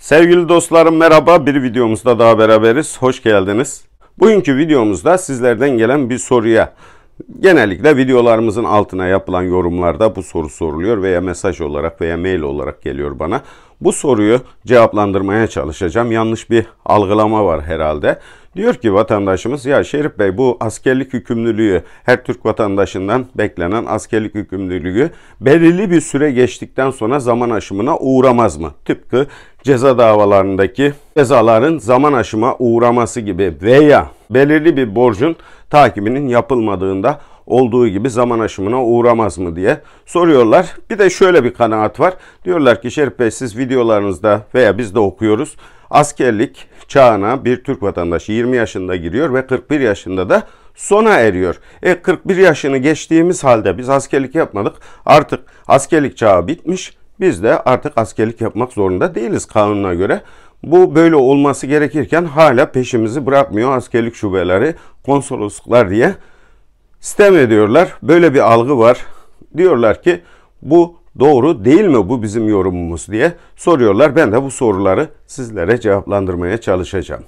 Sevgili dostlarım merhaba. Bir videomuzda daha beraberiz. Hoş geldiniz. Bugünkü videomuzda sizlerden gelen bir soruya Genellikle videolarımızın altına yapılan yorumlarda bu soru soruluyor veya mesaj olarak veya mail olarak geliyor bana. Bu soruyu cevaplandırmaya çalışacağım. Yanlış bir algılama var herhalde. Diyor ki vatandaşımız ya Şerif Bey bu askerlik yükümlülüğü her Türk vatandaşından beklenen askerlik yükümlülüğü belirli bir süre geçtikten sonra zaman aşımına uğramaz mı? Tıpkı ceza davalarındaki cezaların zaman aşıma uğraması gibi veya belirli bir borcun takibinin yapılmadığında olduğu gibi zaman aşımına uğramaz mı diye soruyorlar. Bir de şöyle bir kanaat var. Diyorlar ki Şerif Bey siz videolarınızda veya biz de okuyoruz. Askerlik çağına bir Türk vatandaşı 20 yaşında giriyor ve 41 yaşında da sona eriyor. E 41 yaşını geçtiğimiz halde biz askerlik yapmadık. Artık askerlik çağı bitmiş. Biz de artık askerlik yapmak zorunda değiliz kanuna göre. Bu böyle olması gerekirken hala peşimizi bırakmıyor askerlik şubeleri konsolosluklar diye sistem ediyorlar. Böyle bir algı var. Diyorlar ki bu doğru değil mi bu bizim yorumumuz diye soruyorlar. Ben de bu soruları sizlere cevaplandırmaya çalışacağım.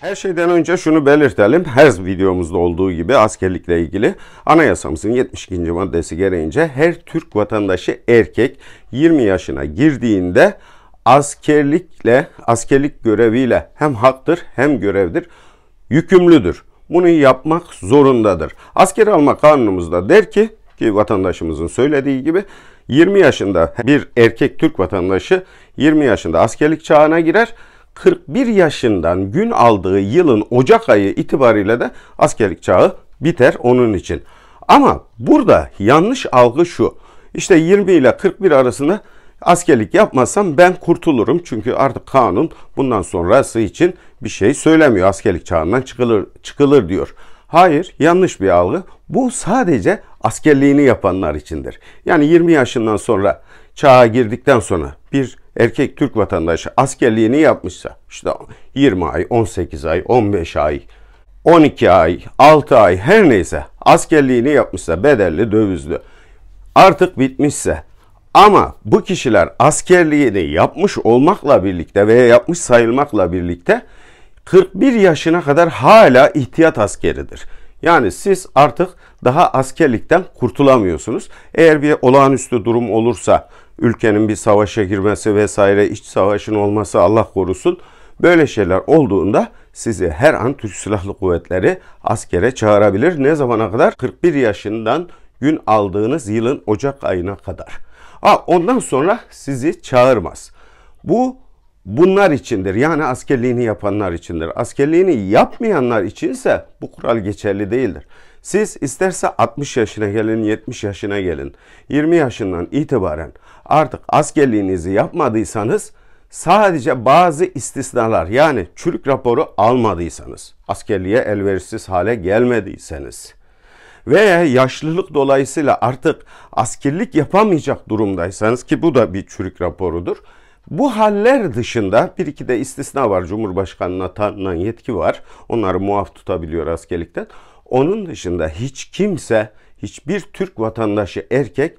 Her şeyden önce şunu belirtelim. Her videomuzda olduğu gibi askerlikle ilgili anayasamızın 72. maddesi gereğince her Türk vatandaşı erkek 20 yaşına girdiğinde askerlikle, askerlik göreviyle hem haktır hem görevdir, yükümlüdür. Bunu yapmak zorundadır. Asker alma kanunumuzda der ki, ki vatandaşımızın söylediği gibi 20 yaşında bir erkek Türk vatandaşı 20 yaşında askerlik çağına girer. 41 yaşından gün aldığı yılın Ocak ayı itibariyle de askerlik çağı biter onun için. Ama burada yanlış algı şu. İşte 20 ile 41 arasında askerlik yapmasam ben kurtulurum. Çünkü artık kanun bundan sonrası için bir şey söylemiyor. Askerlik çağından çıkılır, çıkılır diyor. Hayır, yanlış bir algı. Bu sadece askerliğini yapanlar içindir. Yani 20 yaşından sonra çağa girdikten sonra bir erkek Türk vatandaşı askerliğini yapmışsa işte 20 ay, 18 ay, 15 ay, 12 ay, 6 ay her neyse askerliğini yapmışsa bedelli, dövizli artık bitmişse ama bu kişiler askerliğini yapmış olmakla birlikte veya yapmış sayılmakla birlikte 41 yaşına kadar hala ihtiyat askeridir. Yani siz artık daha askerlikten kurtulamıyorsunuz. Eğer bir olağanüstü durum olursa ülkenin bir savaşa girmesi vesaire iç savaşın olması Allah korusun böyle şeyler olduğunda sizi her an Türk Silahlı Kuvvetleri askere çağırabilir. Ne zamana kadar? 41 yaşından gün aldığınız yılın Ocak ayına kadar. Ha, ondan sonra sizi çağırmaz. Bu bunlar içindir. Yani askerliğini yapanlar içindir. Askerliğini yapmayanlar içinse bu kural geçerli değildir. Siz isterse 60 yaşına gelin, 70 yaşına gelin. 20 yaşından itibaren artık askerliğinizi yapmadıysanız sadece bazı istisnalar yani çürük raporu almadıysanız, askerliğe elverişsiz hale gelmediyseniz veya yaşlılık dolayısıyla artık askerlik yapamayacak durumdaysanız ki bu da bir çürük raporudur. Bu haller dışında bir iki de istisna var. Cumhurbaşkanına tanınan yetki var. Onları muaf tutabiliyor askerlikten. Onun dışında hiç kimse, hiçbir Türk vatandaşı erkek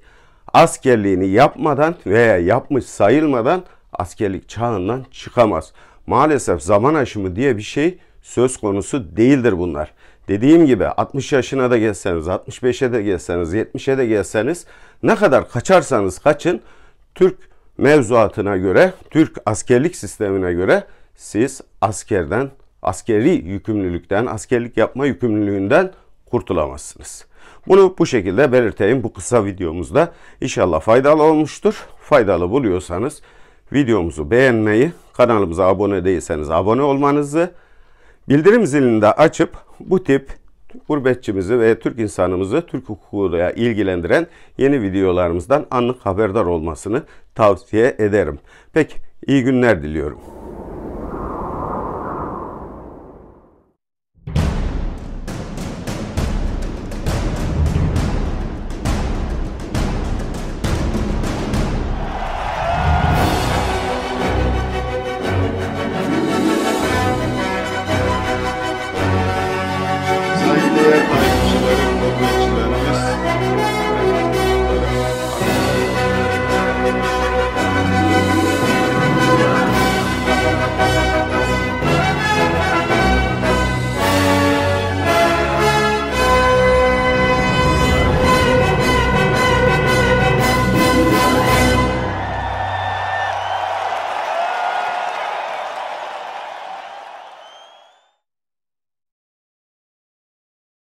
askerliğini yapmadan veya yapmış sayılmadan askerlik çağından çıkamaz. Maalesef zaman aşımı diye bir şey söz konusu değildir bunlar. Dediğim gibi 60 yaşına da gelseniz, 65'e de gelseniz, 70'e de gelseniz ne kadar kaçarsanız kaçın Türk mevzuatına göre, Türk askerlik sistemine göre siz askerden, askeri yükümlülükten, askerlik yapma yükümlülüğünden kurtulamazsınız. Bunu bu şekilde belirteyim bu kısa videomuzda. İnşallah faydalı olmuştur. Faydalı buluyorsanız videomuzu beğenmeyi, kanalımıza abone değilseniz abone olmanızı, Bildirim zilini de açıp bu tip gurbetçimizi ve Türk insanımızı Türk hukukuyla ilgilendiren yeni videolarımızdan anlık haberdar olmasını tavsiye ederim. Peki iyi günler diliyorum.